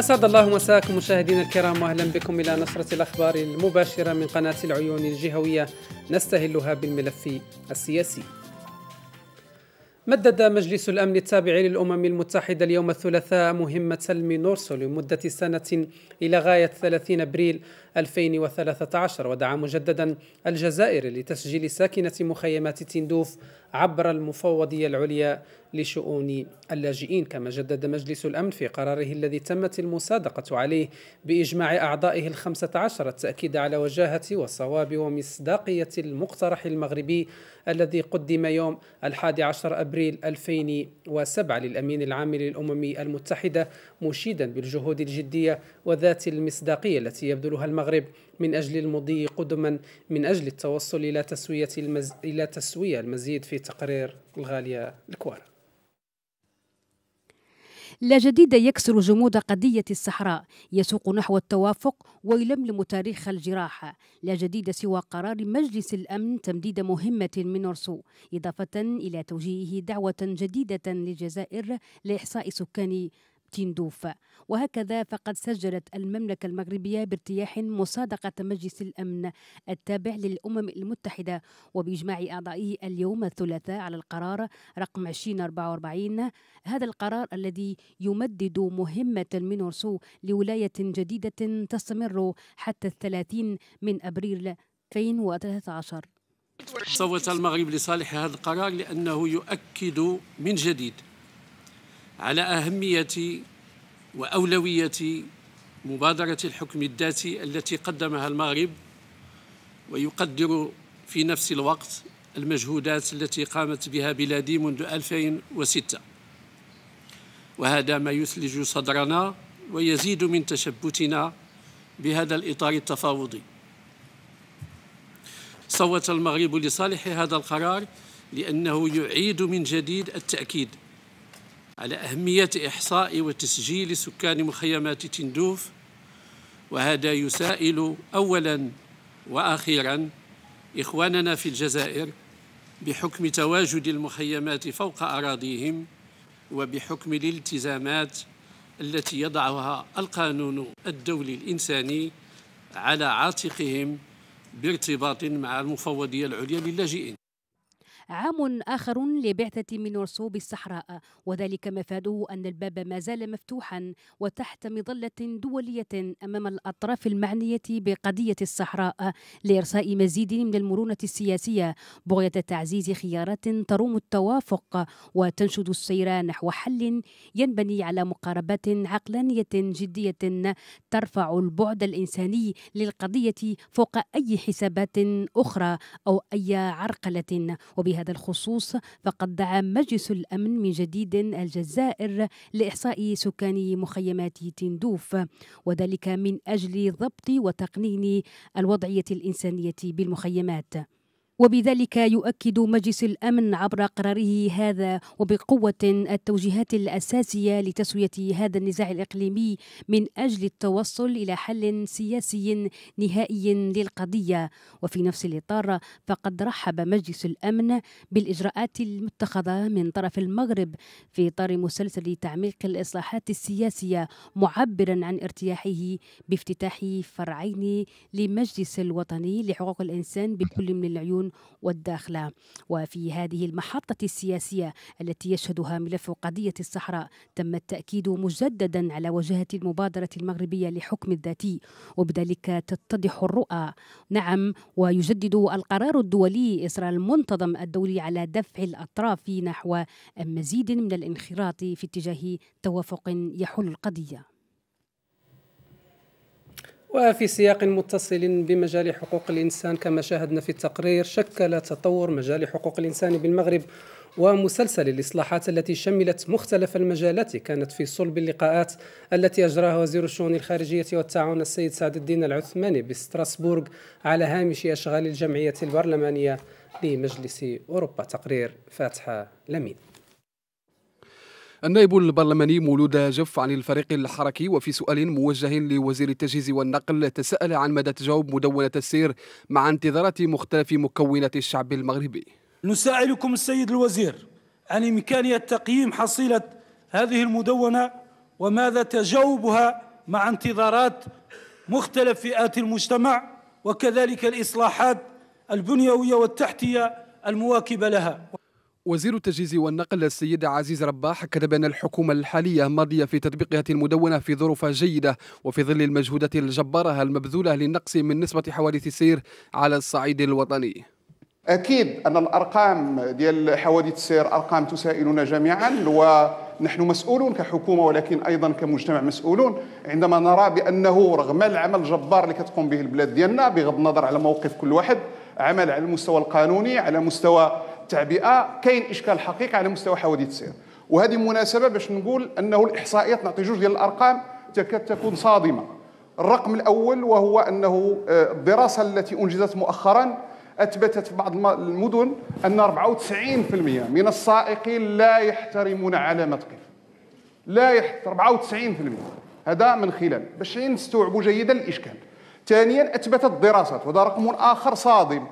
أسعد الله مساكم مشاهدينا الكرام وأهلا بكم إلى نشرة الأخبار المباشرة من قناة العيون الجهوية نستهلها بالملف السياسي مدد مجلس الأمن التابع للأمم المتحدة اليوم الثلاثاء مهمة سلم نورسو لمدة سنة إلى غاية 30 أبريل 2013 ودعا مجددا الجزائر لتسجيل ساكنة مخيمات تندوف عبر المفوضية العليا لشؤون اللاجئين كما جدد مجلس الأمن في قراره الذي تمت المصادقة عليه بإجماع أعضائه الخمسة عشر التأكيد على وجاهة وصواب ومصداقية المقترح المغربي الذي قدم يوم الحادي عشر أبريل 2007 للأمين العام للأمم المتحدة مشيدا بالجهود الجدية وذات المصداقية التي يبذلها المغرب من أجل المضي قدما من أجل التوصل إلى تسوية, المز... إلى تسوية المزيد في تقرير الغاليه الكوارا لا جديد يكسر جمود قضية الصحراء يسوق نحو التوافق ويلملم تاريخ الجراحة لا جديد سوى قرار مجلس الأمن تمديد مهمة من أرسو إضافة إلى توجيهه دعوة جديدة للجزائر لإحصاء سكان تندوف وهكذا فقد سجلت المملكة المغربية بارتياح مصادقة مجلس الأمن التابع للأمم المتحدة وبإجماع أعضائه اليوم الثلاثاء على القرار رقم 2044 هذا القرار الذي يمدد مهمة رسو لولاية جديدة تستمر حتى الثلاثين من أبريل 2013 صوت المغرب لصالح هذا القرار لأنه يؤكد من جديد على أهمية وأولوية مبادرة الحكم الذاتي التي قدمها المغرب ويقدر في نفس الوقت المجهودات التي قامت بها بلادي منذ 2006 وهذا ما يثلج صدرنا ويزيد من تشبتنا بهذا الإطار التفاوضي صوت المغرب لصالح هذا القرار لأنه يعيد من جديد التأكيد على أهمية إحصاء وتسجيل سكان مخيمات تندوف وهذا يسائل أولاً وأخيراً إخواننا في الجزائر بحكم تواجد المخيمات فوق أراضيهم وبحكم الالتزامات التي يضعها القانون الدولي الإنساني على عاتقهم بارتباط مع المفوضية العليا للاجئين عام آخر لبعثة من رسوب الصحراء وذلك مفاده أن الباب ما زال مفتوحا وتحت مظلة دولية أمام الأطراف المعنية بقضية الصحراء لإرساء مزيد من المرونة السياسية بغية تعزيز خيارات تروم التوافق وتنشد السير نحو حل ينبني على مقاربات عقلانية جدية ترفع البعد الإنساني للقضية فوق أي حسابات أخرى أو أي عرقلة وبها بهذا الخصوص فقد دعا مجلس الأمن من جديد الجزائر لإحصاء سكان مخيمات تندوف وذلك من أجل ضبط وتقنين الوضعية الإنسانية بالمخيمات وبذلك يؤكد مجلس الامن عبر قراره هذا وبقوه التوجيهات الاساسيه لتسويه هذا النزاع الاقليمي من اجل التوصل الى حل سياسي نهائي للقضيه وفي نفس الاطار فقد رحب مجلس الامن بالاجراءات المتخذه من طرف المغرب في اطار مسلسل تعميق الاصلاحات السياسيه معبرا عن ارتياحه بافتتاح فرعين لمجلس الوطني لحقوق الانسان بكل من العيون والداخلة وفي هذه المحطة السياسية التي يشهدها ملف قضية الصحراء تم التأكيد مجددا على وجهة المبادرة المغربية لحكم الذاتي وبذلك تتضح الرؤى نعم ويجدد القرار الدولي إصرار المنتظم الدولي على دفع الأطراف نحو مزيد من الانخراط في اتجاه توافق يحل القضيه وفي سياق متصل بمجال حقوق الإنسان كما شاهدنا في التقرير شكل تطور مجال حقوق الإنسان بالمغرب ومسلسل الإصلاحات التي شملت مختلف المجالات كانت في صلب اللقاءات التي أجراها وزير الشؤون الخارجية والتعاون السيد سعد الدين العثماني بستراسبورغ على هامش أشغال الجمعية البرلمانية لمجلس أوروبا تقرير فاتحة لمين النائب البرلماني مولود جف عن الفريق الحركي وفي سؤال موجه لوزير التجهيز والنقل تساءل عن مدى تجاوب مدونة السير مع انتظارات مختلف مكونات الشعب المغربي نساعدكم السيد الوزير عن إمكانية تقييم حصيلة هذه المدونة وماذا تجاوبها مع انتظارات مختلف فئات المجتمع وكذلك الإصلاحات البنيوية والتحتية المواكبة لها وزير التجهيز والنقل السيد عزيز رباح اكد بان الحكومة الحالية ماضية في تطبيق هذه المدونة في ظروف جيدة وفي ظل المجهودات الجبارة المبذولة للنقص من نسبة حوادث السير على الصعيد الوطني أكيد أن الأرقام ديال حوادث السير أرقام تسائلنا جميعا ونحن مسؤولون كحكومه ولكن ايضا كمجتمع مسؤولون عندما نرى بانه رغم العمل الجبار اللي كتقوم به البلاد ديالنا بغض النظر على موقف كل واحد عمل على المستوى القانوني على مستوى التعبئه كاين اشكال حقيقي على مستوى حوادث السير وهذه مناسبه باش نقول انه الاحصائيات نعطي جوج ديال الارقام تكاد تكون صادمه الرقم الاول وهو انه آه، الدراسه التي انجزت مؤخرا اثبتت في بعض المدن ان 94% من السائقين لا يحترمون علامه قف لا يحترم 94% هذا من خلال باش نستوعبوا جيدا الاشكال ثانيا اثبتت الدراسات وهذا رقم اخر صادم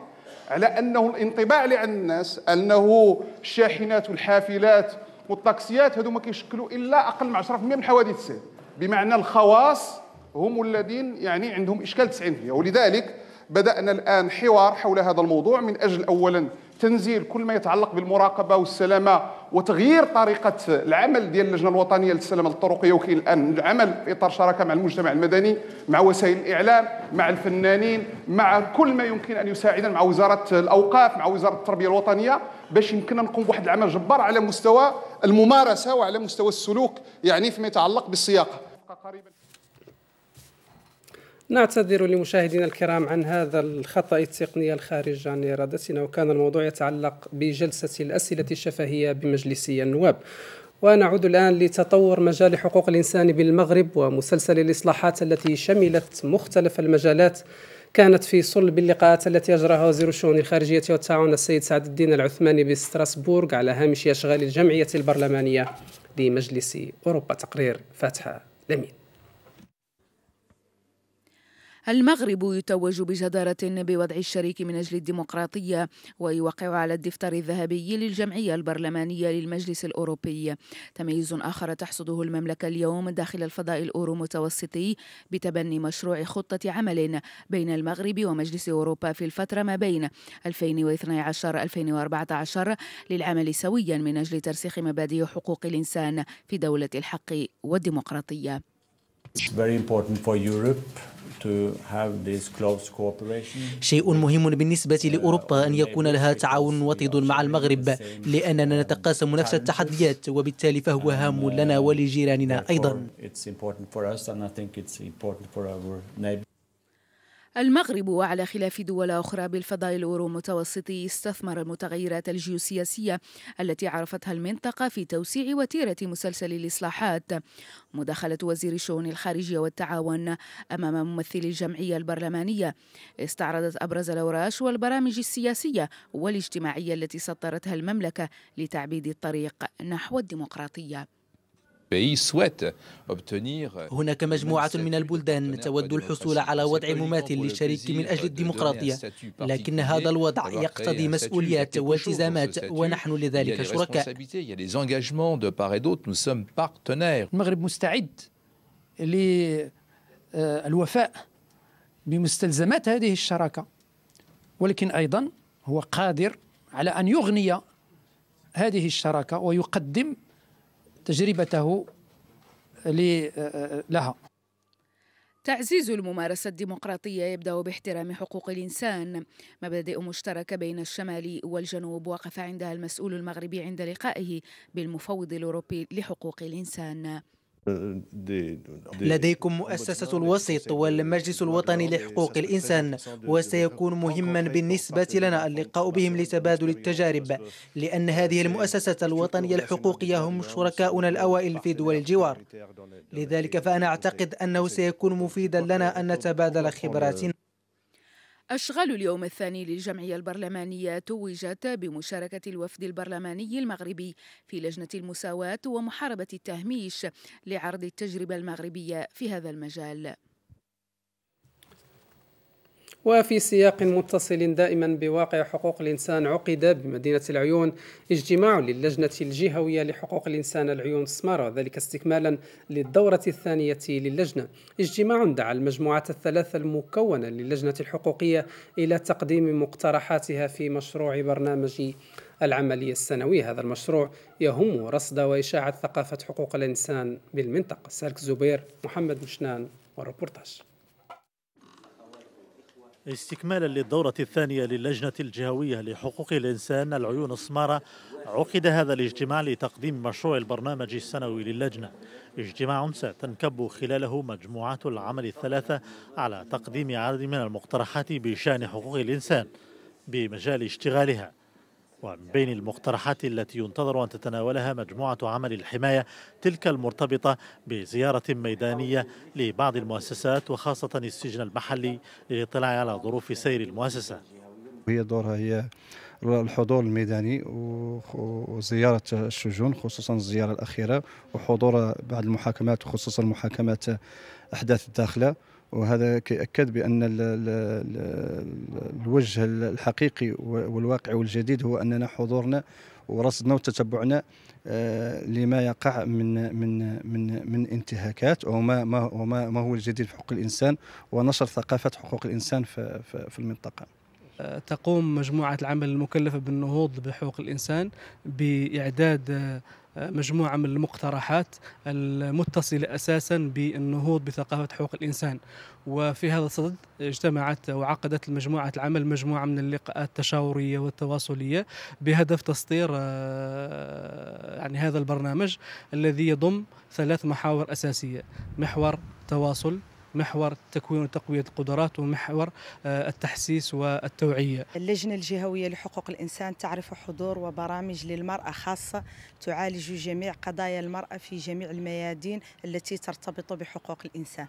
على أنه الانطباع اللي عند الناس أنه الشاحنات والحافلات والطاكسيات هذو ما كيشكلوا إلا أقل من 10% من حوادث السير بمعنى الخواص هم الذين يعني عندهم إشكال 90% ولذلك بدأنا الآن حوار حول هذا الموضوع من أجل أولا تنزيل كل ما يتعلق بالمراقبة والسلامة وتغيير طريقه العمل ديال اللجنه الوطنيه للسلامه الطرقيه وكاين الان العمل في اطار شراكه مع المجتمع المدني مع وسائل الاعلام مع الفنانين مع كل ما يمكن ان يساعدنا مع وزاره الاوقاف مع وزاره التربيه الوطنيه باش يمكننا نقوم بواحد العمل جبار على مستوى الممارسه وعلى مستوى السلوك يعني فيما يتعلق بالسياقه نعتذر لمشاهدينا الكرام عن هذا الخطأ التقني الخارج عن إرادتنا وكان الموضوع يتعلق بجلسة الأسئلة الشفهية بمجلس النواب ونعود الآن لتطور مجال حقوق الإنسان بالمغرب ومسلسل الإصلاحات التي شملت مختلف المجالات كانت في صلب اللقاءات التي أجراها وزير الشؤون الخارجية والتعاون السيد سعد الدين العثماني بستراسبورغ على هامش أشغال الجمعية البرلمانية لمجلس أوروبا تقرير فاتحة لمين المغرب يتوج بجدارة بوضع الشريك من أجل الديمقراطية ويوقع على الدفتر الذهبي للجمعية البرلمانية للمجلس الأوروبي تميز آخر تحصده المملكة اليوم داخل الفضاء الأورو متوسطي بتبني مشروع خطة عمل بين المغرب ومجلس أوروبا في الفترة ما بين 2012-2014 للعمل سويا من أجل ترسيخ مبادئ حقوق الإنسان في دولة الحق والديمقراطية شيء مهم بالنسبة لأوروبا أن يكون لها تعاون وطيد مع المغرب لأننا نتقاسم نفس التحديات وبالتالي فهو هام لنا ولجيراننا أيضا المغرب وعلى خلاف دول أخرى بالفضاء الأورو متوسطي استثمر المتغيرات الجيوسياسية التي عرفتها المنطقة في توسيع وتيرة مسلسل الإصلاحات مداخلة وزير الشؤون الخارجية والتعاون أمام ممثل الجمعية البرلمانية استعرضت أبرز الأوراش والبرامج السياسية والاجتماعية التي سطرتها المملكة لتعبيد الطريق نحو الديمقراطية هناك مجموعة من البلدان تود الحصول على وضع مماثل للشريك من أجل الديمقراطية لكن هذا الوضع يقتضي مسؤوليات والتزامات ونحن لذلك شركاء المغرب مستعد للوفاء بمستلزمات هذه الشراكة ولكن أيضا هو قادر على أن يغني هذه الشراكة ويقدم تجربته لها تعزيز الممارسة الديمقراطية يبدأ باحترام حقوق الإنسان مبادئ مشتركة بين الشمال والجنوب وقف عندها المسؤول المغربي عند لقائه بالمفوض الأوروبي لحقوق الإنسان لديكم مؤسسة الوسيط والمجلس الوطني لحقوق الإنسان وسيكون مهما بالنسبة لنا اللقاء بهم لتبادل التجارب لأن هذه المؤسسة الوطنية الحقوقية هم شركاؤنا الأوائل في دول الجوار لذلك فأنا أعتقد أنه سيكون مفيدا لنا أن نتبادل خبراتنا أشغال اليوم الثاني للجمعية البرلمانية توجت بمشاركة الوفد البرلماني المغربي في لجنة المساواة ومحاربة التهميش لعرض التجربة المغربية في هذا المجال وفي سياق متصل دائما بواقع حقوق الإنسان عقد بمدينة العيون اجتماع للجنة الجهوية لحقوق الإنسان العيون السمارة ذلك استكمالا للدورة الثانية للجنة اجتماع دعا المجموعة الثلاثة المكونة للجنة الحقوقية إلى تقديم مقترحاتها في مشروع برنامج العملية السنوية هذا المشروع يهم رصد وإشاعة ثقافة حقوق الإنسان بالمنطقة سالك زبير محمد مشنان والروبورتاج استكمالا للدورة الثانية للجنة الجهوية لحقوق الإنسان العيون السمارة عقد هذا الاجتماع لتقديم مشروع البرنامج السنوي للجنة اجتماع ستنكب خلاله مجموعات العمل الثلاثة على تقديم عدد من المقترحات بشأن حقوق الإنسان بمجال اشتغالها ومن بين المقترحات التي ينتظر أن تتناولها مجموعة عمل الحماية تلك المرتبطة بزيارة ميدانية لبعض المؤسسات وخاصة السجن المحلي للاطلاع على ظروف سير المؤسسة هي دورها هي الحضور الميداني وزيارة السجون خصوصا الزيارة الأخيرة وحضور بعض المحاكمات وخصوصا محاكمات أحداث الداخلة وهذا كيأكد بأن الوجه الحقيقي والواقعي والجديد هو أننا حضورنا ورصدنا وتتبعنا آه، لما يقع من من من من انتهاكات وما ما ما هو الجديد في حقوق الانسان ونشر ثقافه حقوق الانسان في المنطقه تقوم مجموعة العمل المكلفة بالنهوض بحقوق الإنسان بإعداد آه، مجموعة من المقترحات المتصلة أساسا بالنهوض بثقافة حقوق الإنسان وفي هذا الصدد اجتمعت وعقدت مجموعة العمل مجموعة من اللقاءات التشاورية والتواصلية بهدف تسطير آه، يعني هذا البرنامج الذي يضم ثلاث محاور أساسية محور تواصل محور تكوين وتقوية القدرات ومحور آه، التحسيس والتوعية اللجنة الجهوية لحقوق الإنسان تعرف حضور وبرامج للمرأة خاصة تعالج جميع قضايا المرأة في جميع الميادين التي ترتبط بحقوق الإنسان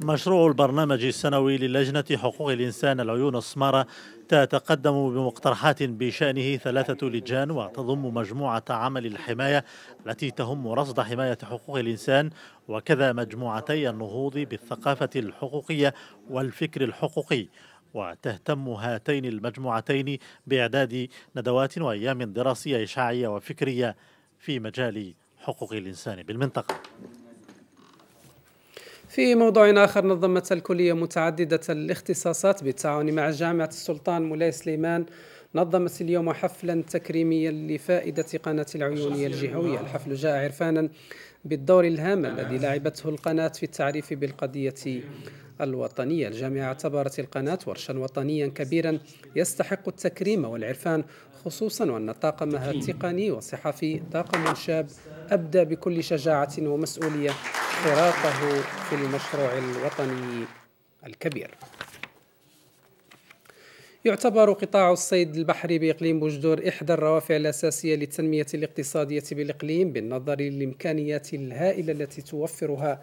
مشروع البرنامج السنوي للجنة حقوق الإنسان العيون السمارة تتقدم بمقترحات بشأنه ثلاثة لجان وتضم مجموعة عمل الحماية التي تهم رصد حماية حقوق الإنسان وكذا مجموعتي النهوض بالثقافة الحقوقية والفكر الحقوقي وتهتم هاتين المجموعتين بإعداد ندوات وأيام دراسية إشعاعية وفكرية في مجال حقوق الإنسان بالمنطقة في موضوع آخر نظمت الكلية متعددة الاختصاصات بالتعاون مع جامعة السلطان مولاي سليمان نظمت اليوم حفلا تكريميا لفائدة قناة العيونية الجهوية الحفل جاء عرفانا بالدور الهام الذي لعبته القناة في التعريف بالقضية الوطنية الجامعة اعتبرت القناة ورشا وطنيا كبيرا يستحق التكريم والعرفان خصوصا وأن طاقمها التقني والصحفي طاقم شاب أبدى بكل شجاعة ومسؤولية خراطه في المشروع الوطني الكبير يعتبر قطاع الصيد البحري بإقليم بوجدور إحدى الروافع الأساسية للتنمية الاقتصادية بالإقليم بالنظر للإمكانيات الهائلة التي توفرها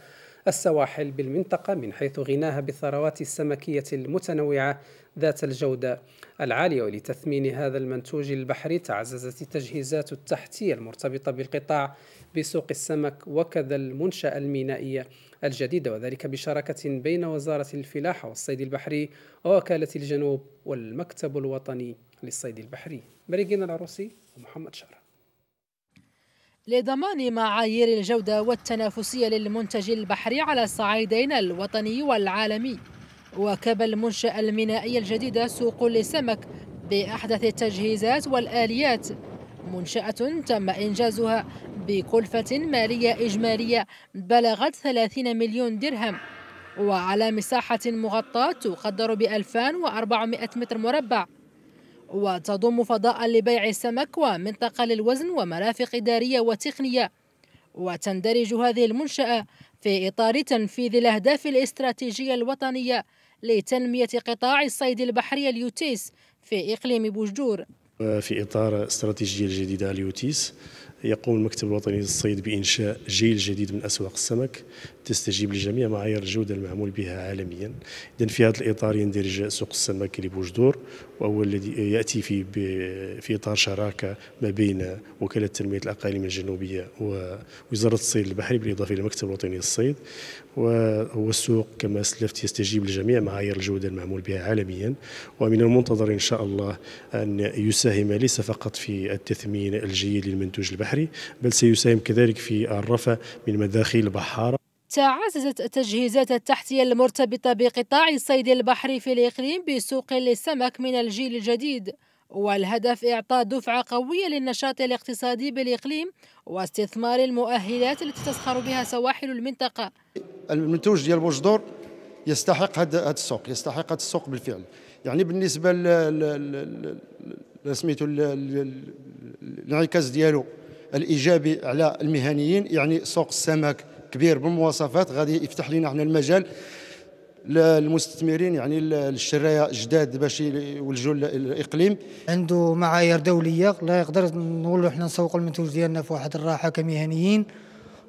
السواحل بالمنطقة من حيث غناها بالثروات السمكية المتنوعة ذات الجودة العالية ولتثمين هذا المنتوج البحري تعززت التجهيزات التحتية المرتبطة بالقطاع بسوق السمك وكذا المنشأة المينائية الجديدة وذلك بشراكة بين وزارة الفلاحة والصيد البحري ووكالة الجنوب والمكتب الوطني للصيد البحري بريقين العروسي ومحمد شرف لضمان معايير الجودة والتنافسية للمنتج البحري على الصعيدين الوطني والعالمي وكب المنشأة المينائية الجديدة سوق للسمك بأحدث التجهيزات والآليات منشأة تم إنجازها بكلفة مالية إجمالية بلغت 30 مليون درهم وعلى مساحة مغطاة تقدر ب 2400 متر مربع وتضم فضاء لبيع السمك ومنطقة للوزن ومرافق إدارية وتقنية وتندرج هذه المنشأة في إطار تنفيذ الأهداف الاستراتيجية الوطنية لتنمية قطاع الصيد البحري اليوتيس في إقليم بوجدور في إطار استراتيجية الجديدة اليوتيس يقوم المكتب الوطني للصيد بإنشاء جيل جديد من أسواق السمك تستجيب لجميع معايير الجودة المعمول بها عالميا اذا في هذا الإطار يندرج سوق السمك لبوجدور وهو الذي يأتي في, في إطار شراكة ما بين وكالة تنمية الأقاليم الجنوبية ووزارة الصيد البحري بالإضافة إلى المكتب الوطني للصيد وهو السوق كما أسلفت يستجيب لجميع معايير الجودة المعمول بها عالميا ومن المنتظر إن شاء الله أن يساهم ليس فقط في التثمين الجيد للمنتوج البحري البحري بل سيساهم كذلك في الرفع من مداخل البحارة تعززت التجهيزات التحتية المرتبطة بقطاع الصيد البحري في الإقليم بسوق للسمك من الجيل الجديد والهدف إعطاء دفعة قوية للنشاط الاقتصادي بالإقليم واستثمار المؤهلات التي تسخر بها سواحل المنطقة المنتوج ديال بوجدور يستحق هذا السوق يستحق هذا السوق بالفعل يعني بالنسبة سميتو الانعكاس ديالو الايجابي على المهنيين يعني سوق السمك كبير بالمواصفات غادي يفتح لنا احنا المجال للمستثمرين يعني الشرايه جداد باش يولجوا الاقليم عنده معايير دوليه لا يقدر نقولوا احنا نسوق المنتوج ديالنا في واحد الراحه كمهنيين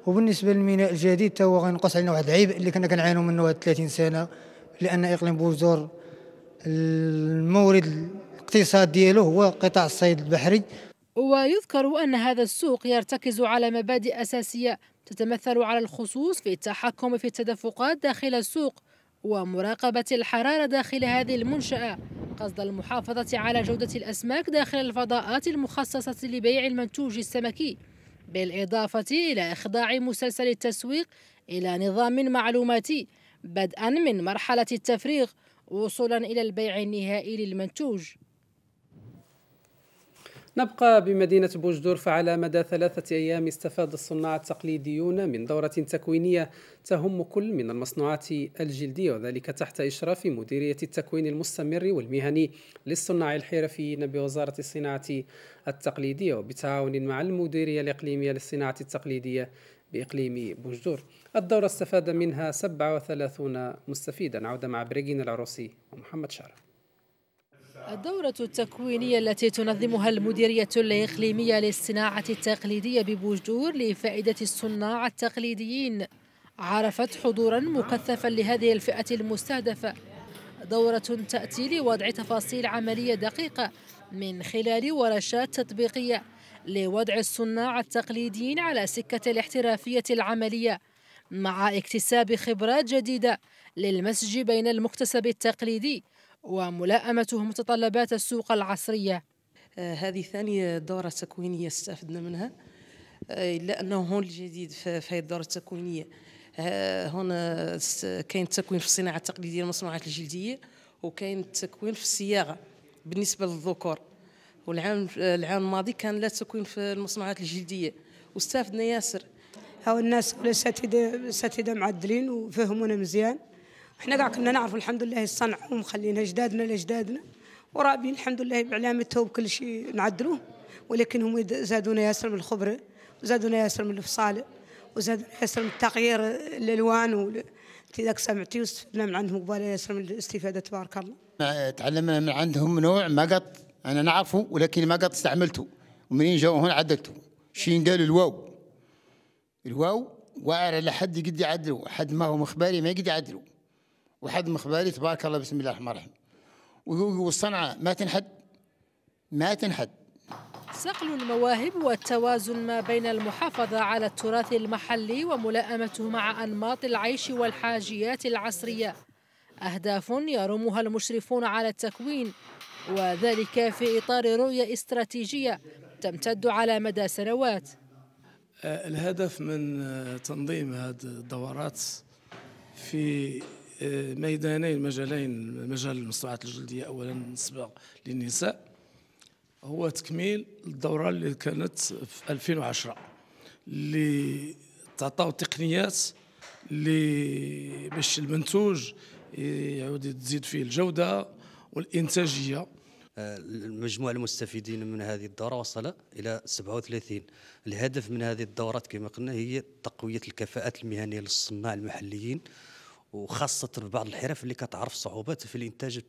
وبالنسبه للميناء الجديد تا هو غينقص علينا واحد العيب اللي كنا كنعانوا منه هاد 30 سنه لان اقليم بوزدور المورد الاقتصاد ديالو هو قطاع الصيد البحري ويذكر أن هذا السوق يرتكز على مبادئ أساسية تتمثل على الخصوص في التحكم في التدفقات داخل السوق ومراقبة الحرارة داخل هذه المنشأة قصد المحافظة على جودة الأسماك داخل الفضاءات المخصصة لبيع المنتوج السمكي بالإضافة إلى إخضاع مسلسل التسويق إلى نظام معلوماتي بدءا من مرحلة التفريغ وصولا إلى البيع النهائي للمنتوج نبقى بمدينة بوجدور فعلى مدى ثلاثة أيام استفاد الصناع التقليديون من دورة تكوينية تهم كل من المصنوعات الجلدية وذلك تحت إشراف مديرية التكوين المستمر والمهني للصناع الحرفيين بوزارة الصناعة التقليدية وبتعاون مع المديرية الإقليمية للصناعة التقليدية بإقليم بوجدور الدورة استفاد منها 37 مستفيدا عودة مع بريغين العروسي ومحمد شارع الدورة التكوينية التي تنظمها المديرية الإقليمية للصناعة التقليدية ببوجدور لفائدة الصناع التقليديين عرفت حضورا مكثفا لهذه الفئة المستهدفة دورة تأتي لوضع تفاصيل عملية دقيقة من خلال ورشات تطبيقية لوضع الصناع التقليديين على سكة الاحترافية العملية مع اكتساب خبرات جديدة للمسج بين المكتسب التقليدي وملائمته متطلبات السوق العصرية آه، هذه ثاني دورة تكوينية استفدنا منها إلا آه، أنه هون الجديد في هذه الدورة التكوينية آه، هنا كاين التكوين في الصناعة التقليدية المصنوعات الجلدية وكاين التكوين في الصياغة بالنسبة للذكور والعام العام الماضي كان لا تكوين في المصنوعات الجلدية واستفدنا ياسر هاو الناس الاساتذه الاساتذه معدلين وفهمونا مزيان احنا كاع كنا نعرفوا الحمد لله الصنع ومخلينا اجدادنا لاجدادنا ورابين الحمد لله بعلامته وكل شيء نعدلوه ولكن هم زادونا ياسر من الخبره وزادونا ياسر من الفصال وزادونا ياسر من تغيير الالوان انت ذاك سمعتي واستفدنا من عندهم قبال ياسر من الاستفاده تبارك الله. تعلمنا من عندهم نوع ما قط انا نعرفه ولكن ما قط استعملته ومنين جاوا هون عدلته شين قالوا الواو الواو واعر لحد يقدر يعدلوا حد ما هو مخباري ما يقدر يعدلوا وحد مخباري تبارك الله بسم الله الرحمن الرحيم الصنعة ما تنحد ما تنحد صقل المواهب والتوازن ما بين المحافظة على التراث المحلي وملائمته مع أنماط العيش والحاجيات العصرية أهداف يرمها المشرفون على التكوين وذلك في إطار رؤية استراتيجية تمتد على مدى سنوات آه، الهدف من آه، تنظيم هذه الدورات في ميدانين مجالين مجال المصنوعات الجلديه اولا بالنسبه للنساء هو تكميل الدوره اللي كانت في 2010 اللي تعطاو تقنيات اللي باش المنتوج يعود تزيد فيه الجوده والانتاجيه المجموع المستفيدين من هذه الدورة وصل إلى 37 الهدف من هذه الدورات كما قلنا هي تقوية الكفاءات المهنية للصناع المحليين وخاصة ببعض بعض الحرف اللي كتعرف صعوبات في الإنتاج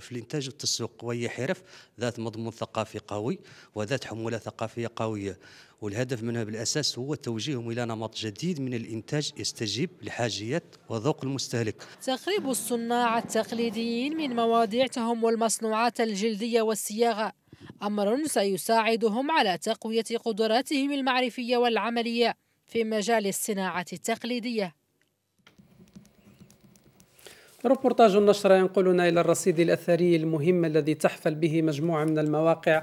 في الإنتاج والتسويق وهي حرف ذات مضمون ثقافي قوي وذات حمولة ثقافية قوية والهدف منها بالأساس هو توجيههم إلى نمط جديد من الإنتاج يستجيب لحاجيات وذوق المستهلك تخريب الصناع التقليديين من مواضيعهم والمصنوعات الجلدية والصياغة أمر سيساعدهم على تقوية قدراتهم المعرفية والعملية في مجال الصناعة التقليدية روبورتاج النشرة ينقلنا إلى الرصيد الأثري المهم الذي تحفل به مجموعة من المواقع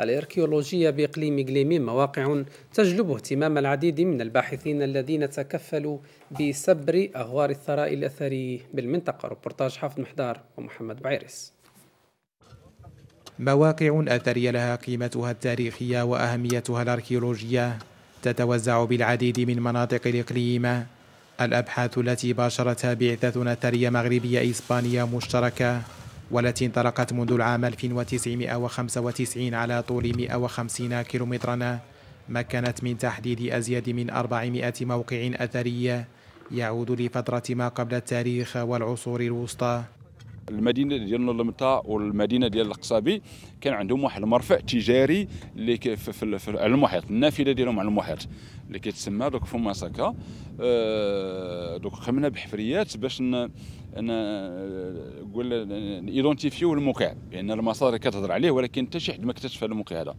الاركيولوجيه باقليم إقليمين مواقع تجلب اهتمام العديد من الباحثين الذين تكفلوا بسبر اغوار الثراء الاثري بالمنطقه روبورتاج حافظ محدار ومحمد بعيرس مواقع اثريه لها قيمتها التاريخيه واهميتها الاركيولوجيه تتوزع بالعديد من مناطق الاقليم الأبحاث التي باشرتها بعثة أثرية مغربية إسبانية مشتركة والتي انطلقت منذ العام 1995 على طول 150 كيلومترا مكنت من تحديد أزيد من 400 موقع أثري يعود لفترة ما قبل التاريخ والعصور الوسطى المدينه ديال نورلمتا والمدينه ديال القصابي كان عندهم واحد المرفأ تجاري اللي في, في, في على المحيط النافذه ديالهم على المحيط اللي كيتسمى دوك فوماساكا أه دوك خمنا بحفريات باش انا نقول ايدونتيفيو الموقع لان يعني المصادر كتهضر عليه ولكن حتى شي حد ما اكتشف هذا الموقع هذا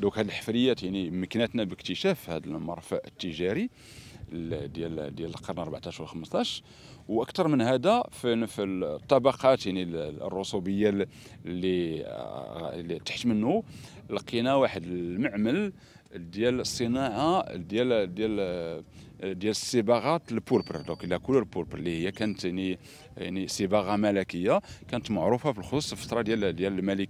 دوك هذه الحفريات يعني مكنتنا باكتشاف هذا المرفأ التجاري ديال ديال القرن 14 و 15 واكثر من هذا في في الطبقات يعني الرسوبيه آه، اللي تحت منه لقينا واحد المعمل ديال الصناعه ديال ديال ديال الصباغات البوربر دونك لا كولور بوربر اللي هي كانت يعني يعني صباغه ملكيه كانت معروفه بالخصوص في الفتره ديال ديال الملك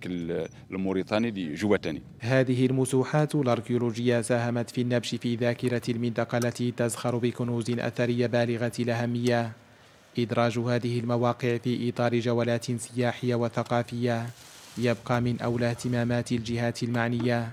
الموريتاني جواتاني هذه المسوحات الاركيولوجيه ساهمت في النبش في ذاكره المنطقه التي تزخر بكنوز اثريه بالغه الاهميه إدراج هذه المواقع في إطار جولات سياحية وثقافية يبقى من أولى اهتمامات الجهات المعنية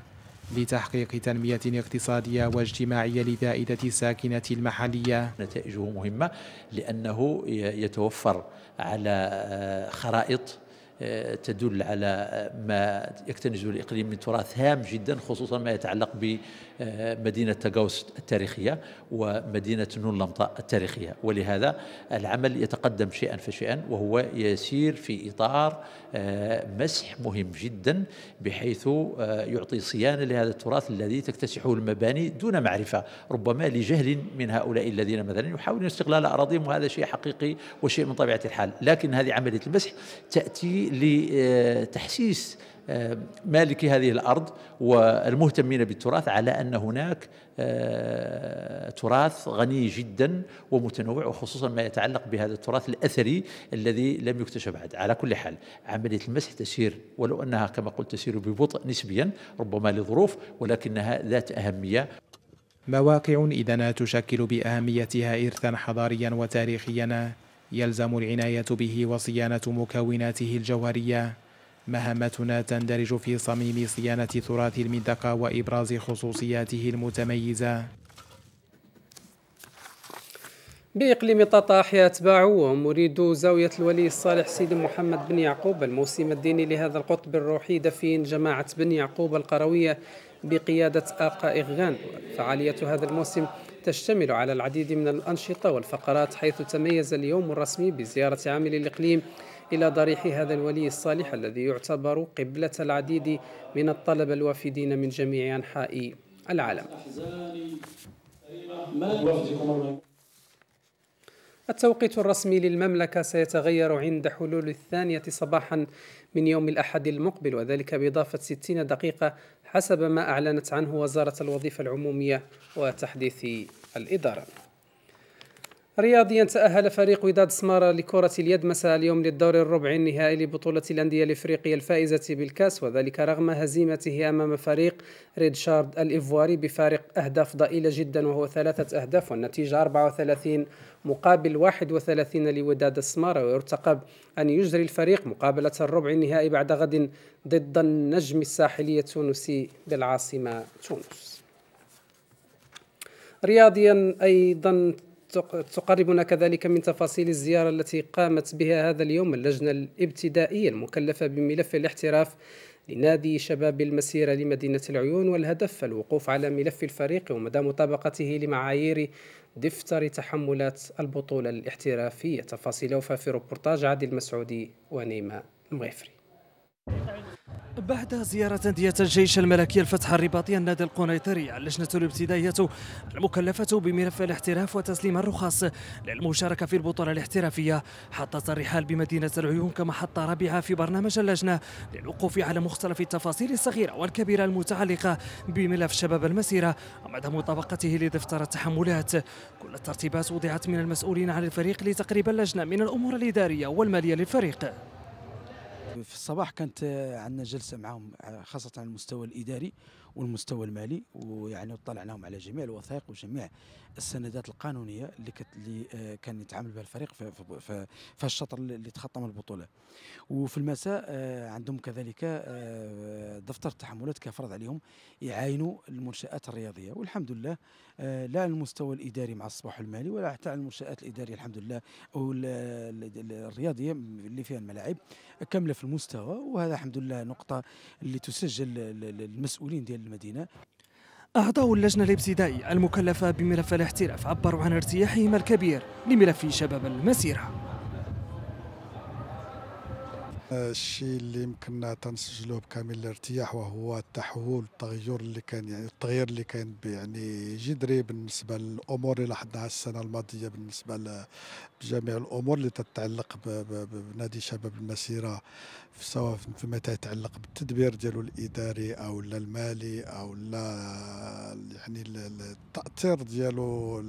لتحقيق تنمية اقتصادية واجتماعية لفائدة الساكنة المحلية نتائجه مهمة لأنه يتوفر على آه، خرائط آه، تدل على آه، ما يكتنزه الإقليم من تراث هام جدا خصوصا ما يتعلق مدينة تاغاوس التاريخية ومدينة نون لمطة التاريخية ولهذا العمل يتقدم شيئا فشيئا وهو يسير في إطار آه، مسح مهم جدا بحيث آه، يعطي صيانة لهذا التراث الذي تكتسحه المباني دون معرفة ربما لجهل من هؤلاء الذين مثلا يحاولون استغلال أراضيهم وهذا شيء حقيقي وشيء من طبيعة الحال لكن هذه عملية المسح تأتي لتحسيس آه، آه، مالكي هذه الارض والمهتمين بالتراث على ان هناك آه، تراث غني جدا ومتنوع وخصوصا ما يتعلق بهذا التراث الاثري الذي لم يكتشف بعد على كل حال عمليه المسح تسير ولو انها كما قلت تسير ببطء نسبيا ربما لظروف ولكنها ذات اهميه مواقع لا تشكل بأهميتها إرثا حضاريا وتاريخيا يلزم العناية به وصيانة مكوناته الجوهرية مهمتنا تندرج في صميم صيانة تراث المنطقة وإبراز خصوصياته المتميزة بإقليم طاطا أحياء أتباعه مريد زاوية الولي الصالح سيدي محمد بن يعقوب الموسم الديني لهذا القطب الروحي دفين جماعة بن يعقوب القروية بقيادة آقا إغغان فعالية هذا الموسم تشتمل على العديد من الأنشطة والفقرات حيث تميز اليوم الرسمي بزيارة عامل الإقليم إلى ضريح هذا الولي الصالح الذي يعتبر قبلة العديد من الطلبة الوافدين من جميع أنحاء العالم التوقيت الرسمي للمملكة سيتغير عند حلول الثانية صباحا من يوم الأحد المقبل وذلك بإضافة 60 دقيقة حسب ما أعلنت عنه وزارة الوظيفة العمومية وتحديث الإدارة رياضيا تأهل فريق وداد سمارة لكرة اليد مساء اليوم للدور الربع النهائي لبطولة الأندية الإفريقية الفائزة بالكاس وذلك رغم هزيمته أمام فريق ريتشارد الإيفواري بفارق أهداف ضئيلة جدا وهو ثلاثة أهداف والنتيجة 34 مقابل 31 لوداد السمارة ويرتقب أن يجري الفريق مقابلة الربع النهائي بعد غد ضد النجم الساحلي التونسي بالعاصمة تونس رياضيا أيضا تقربنا كذلك من تفاصيل الزيارة التي قامت بها هذا اليوم اللجنة الابتدائية المكلفة بملف الاحتراف لنادي شباب المسيرة لمدينة العيون والهدف الوقوف على ملف الفريق ومدى مطابقته لمعايير دفتر تحملات البطولة الاحترافية تفاصيل وفا في ربورتاج عادل مسعودي ونيمة المغيفري بعد زيارة أندية الجيش الملكي الفتح الرباطي النادي القنيطري اللجنة الابتدائية المكلفة بملف الاحتراف وتسليم الرخص للمشاركة في البطولة الاحترافية حطت الرحال بمدينة العيون كمحطة رابعة في برنامج اللجنة للوقوف على مختلف التفاصيل الصغيرة والكبيرة المتعلقة بملف شباب المسيرة ومدى مطابقته لدفتر التحملات كل الترتيبات وضعت من المسؤولين عن الفريق لتقريب اللجنة من الأمور الإدارية والمالية للفريق في الصباح كانت عندنا جلسه معهم آه، خاصه على المستوى الاداري والمستوى المالي ويعني اطلعناهم على جميع الوثائق وجميع السندات القانونيه اللي, كت اللي آه، كان يتعامل بها الفريق في, في, في الشطر اللي تخطم البطوله وفي المساء آه، عندهم كذلك آه، دفتر التحملات كفرض عليهم يعاينوا المنشات الرياضيه والحمد لله لا المستوى الاداري مع الصباح المالي ولا حتى المنشات الاداريه الحمد لله او الرياضيه اللي فيها الملاعب كامله في المستوى وهذا الحمد لله نقطه اللي تسجل المسؤولين ديال المدينة أعضاء اللجنة الابتدائية المكلفة بملف الاحتراف عبروا عن ارتياحهم الكبير لملف شباب المسيرة الشيء اللي يمكن تنسجلوه بكامل الارتياح وهو التحول التغير اللي كان يعني التغيير اللي كان يعني جذري بالنسبه للامور اللي لاحظناها السنه الماضيه بالنسبه لجميع الامور اللي تتعلق بنادي شباب المسيره سواء فيما يتعلق بالتدبير ديالو الاداري او لا المالي او لا يعني التاثير ديالو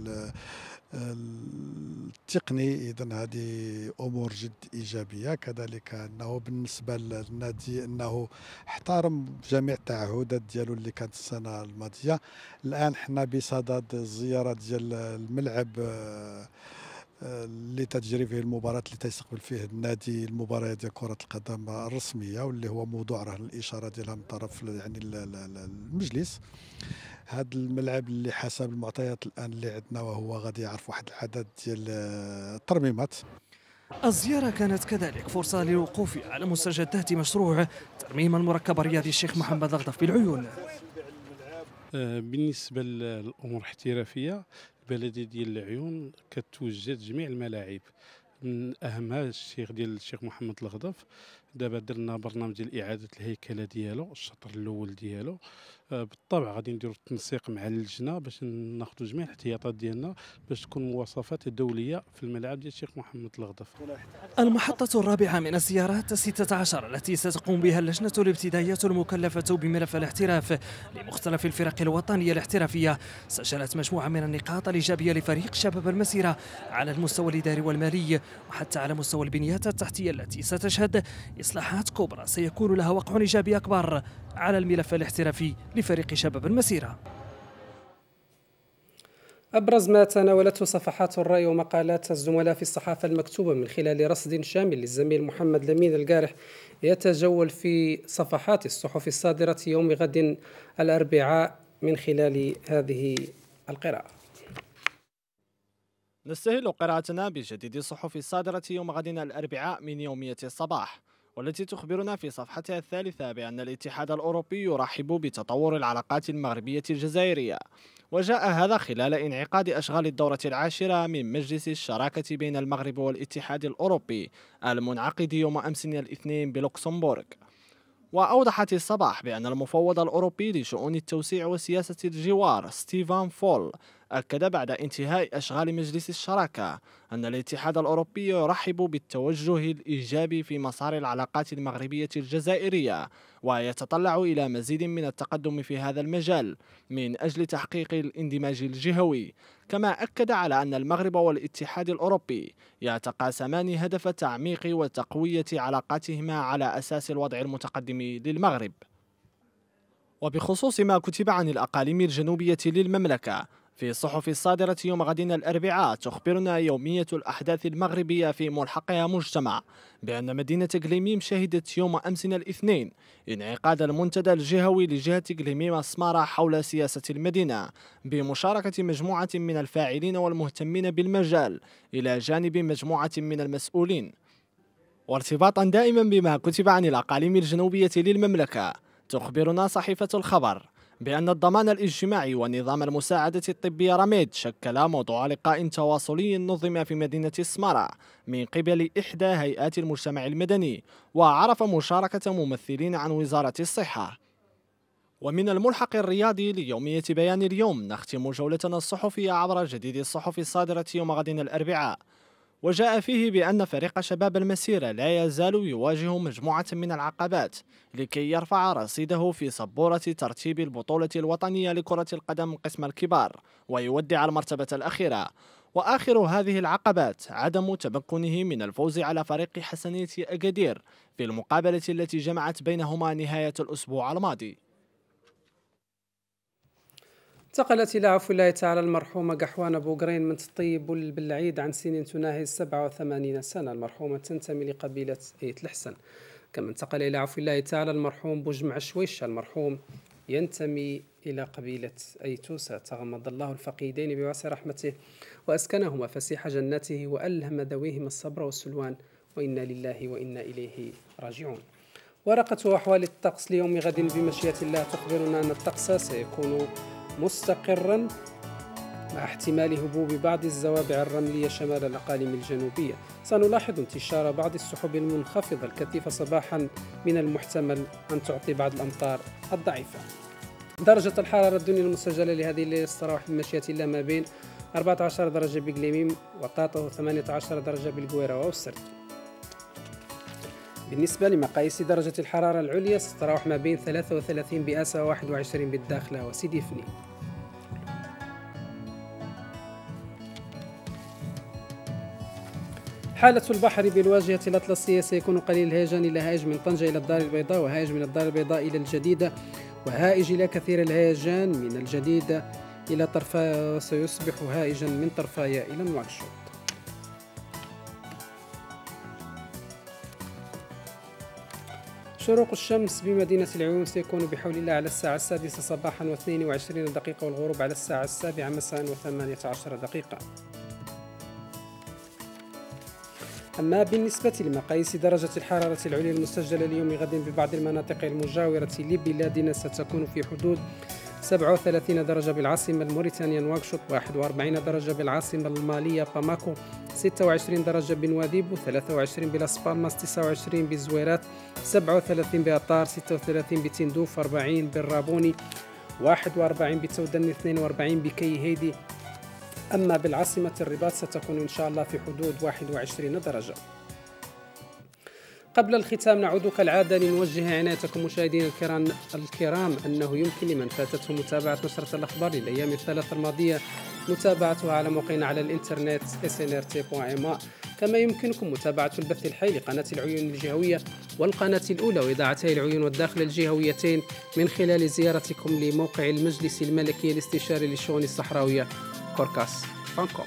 التقني اذا هذه امور جد ايجابيه كذلك انه بالنسبه للنادي انه احترم جميع التعهدات ديالو اللي كانت السنه الماضيه الان حنا بصدد الزياره ديال الملعب آه اللي تتجري فيه المباراة اللي تيستقبل فيه النادي المباريات ديال كرة القدم الرسمية واللي هو موضوع راه الإشارة ديالها من طرف يعني المجلس هذا الملعب اللي حسب المعطيات الآن اللي عندنا وهو غادي يعرف واحد العدد ديال الترميمات الزيارة كانت كذلك فرصة للوقوف على مستجدات مشروع ترميم المركب الرياضي الشيخ محمد الغضف بالعيون آه، بالنسبة للأمور الاحترافية بلدي ديال العيون كتوجد جميع الملاعب من اهمها الشيخ ديال الشيخ محمد الغضف دابا درنا برنامج ديال اعاده الهيكله ديالو الشطر الاول ديالو آه، بالطبع غادي نديرو التنسيق مع اللجنه باش ناخذوا جميع الاحتياطات ديالنا باش تكون مواصفات دوليه في الملعب ديال الشيخ محمد الغضف المحطه الرابعه من الزيارات 16 التي ستقوم بها اللجنه الابتدائيه المكلفه بملف الاحتراف لمختلف الفرق الوطنيه الاحترافيه سجلت مجموعه من النقاط الايجابيه لفريق شباب المسيره على المستوى الاداري والمالي وحتى على مستوى البنيات التحتيه التي ستشهد إصلاحات كبرى سيكون لها وقع إيجابي أكبر على الملف الاحترافي لفريق شباب المسيرة أبرز ما تناولته صفحات الرأي ومقالات الزملاء في الصحافة المكتوبة من خلال رصد شامل للزميل محمد لمين القارح يتجول في صفحات الصحف الصادرة يوم غد الأربعاء من خلال هذه القراءة نستهل قراءتنا بجديد الصحف الصادرة يوم غد الأربعاء من يومية الصباح والتي تخبرنا في صفحتها الثالثة بأن الاتحاد الأوروبي يرحب بتطور العلاقات المغربية الجزائرية وجاء هذا خلال انعقاد أشغال الدورة العاشرة من مجلس الشراكة بين المغرب والاتحاد الأوروبي المنعقد يوم أمس الاثنين بلوكسمبورغ وأوضحت الصباح بأن المفوض الأوروبي لشؤون التوسيع وسياسة الجوار ستيفان فول أكد بعد انتهاء أشغال مجلس الشراكة أن الاتحاد الأوروبي يرحب بالتوجه الإيجابي في مسار العلاقات المغربية الجزائرية ويتطلع إلى مزيد من التقدم في هذا المجال من أجل تحقيق الاندماج الجهوي كما أكد على أن المغرب والاتحاد الأوروبي يتقاسمان هدف تعميق وتقوية علاقاتهما على أساس الوضع المتقدم للمغرب وبخصوص ما كتب عن الأقاليم الجنوبية للمملكة في صحف الصادرة يوم غدين الأربعاء تخبرنا يومية الأحداث المغربية في ملحقها مجتمع بأن مدينة غليميم شهدت يوم أمسنا الاثنين انعقاد المنتدى الجهوي لجهة غليميم أسمارة حول سياسة المدينة بمشاركة مجموعة من الفاعلين والمهتمين بالمجال إلى جانب مجموعة من المسؤولين وارتباطا دائما بما كتب عن الأقاليم الجنوبية للمملكة تخبرنا صحيفة الخبر بأن الضمان الاجتماعي ونظام المساعدة الطبية رميد شكل موضوع لقاء تواصلي نظم في مدينة سمارة من قبل إحدى هيئات المجتمع المدني وعرف مشاركة ممثلين عن وزارة الصحة ومن الملحق الرياضي ليومية بيان اليوم نختم جولتنا الصحفية عبر جديد الصحف الصادرة يوم غد الأربعاء وجاء فيه بأن فريق شباب المسيرة لا يزال يواجه مجموعة من العقبات لكي يرفع رصيده في سبورة ترتيب البطولة الوطنية لكرة القدم قسم الكبار ويودع المرتبة الأخيرة وآخر هذه العقبات عدم تمكنه من الفوز على فريق حسنية أكادير في المقابلة التي جمعت بينهما نهاية الأسبوع الماضي انتقلت إلى عفو الله تعالى المرحومة قحوان أبو قرين من تطيب بالعيد عن سنين تناهي 87 سنة المرحومة تنتمي لقبيلة إيت الحسن كما انتقل إلى عفو الله تعالى المرحوم بوجمع شويش المرحوم ينتمي إلى قبيلة أيتوسة تغمض الله الفقيدين بواسع رحمته وأسكنهما فسيح جنته وألهم ذويهما الصبر والسلوان وإنا لله وإنا إليه راجعون ورقة أحوال الطقس ليوم غد بمشيئة الله تخبرنا أن الطقس سيكون مستقرا مع احتمال هبوب بعض الزوابع الرملية شمال الأقاليم الجنوبية سنلاحظ انتشار بعض السحب المنخفضة الكثيفة صباحا من المحتمل أن تعطي بعض الأمطار الضعيفة درجة الحرارة الدنيا المسجلة لهذه الليلة استراحت مشيئة الله ما بين 14 درجة بقليميم وطاطا و 18 درجة بالقويرة وأوسرت بالنسبة لمقاييس درجة الحرارة العليا ستتراوح ما بين 33 بأسة و 21 بالداخلة وسيدي فني حالة البحر بالواجهة الأطلسية سيكون قليل الهيجان إلى هائج من طنجة إلى الدار البيضاء وهائج من الدار البيضاء إلى الجديدة وهائج إلى كثير الهيجان من الجديدة إلى طرفايا وسيصبح هائجا من طرفايا إلى نواكشوط شروق الشمس بمدينة العيون سيكون بحول الله على الساعة السادسة صباحا و22 دقيقة والغروب على الساعة السابعة مساء و18 دقيقة أما بالنسبة لمقاييس درجة الحرارة العليا المسجلة اليوم غد ببعض المناطق المجاورة لبلادنا ستكون في حدود 37 درجة بالعاصمة الموريتانية نواكشوط 41 درجة بالعاصمة المالية باماكو 26 درجة بنواديبو 23 بلاس بالماس 29 بزويرات 37 بأطار 36 بتندوف 40 بالرابوني 41 بتودن 42 بكي هيدي أما بالعاصمة الرباط ستكون إن شاء الله في حدود 21 درجة قبل الختام نعود كالعادة لنوجه عنايتكم مشاهدينا الكرام الكرام أنه يمكن لمن فاتته متابعة نشرة الأخبار للأيام الثلاثة الماضية متابعتها على موقعنا على الإنترنت snrt.ma كما يمكنكم متابعة البث الحي لقناة العيون الجهوية والقناة الأولى وإذاعتي العيون والداخل الجهويتين من خلال زيارتكم لموقع المجلس الملكي الاستشاري للشؤون الصحراوية كوركاس فانكوم.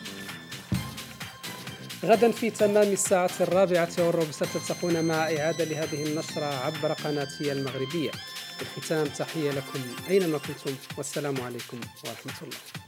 غدا في تمام الساعة الرابعة والربع ستلتقون مع إعادة لهذه النشرة عبر قناتي المغربية في الختام تحية لكم أينما كنتم والسلام عليكم ورحمة الله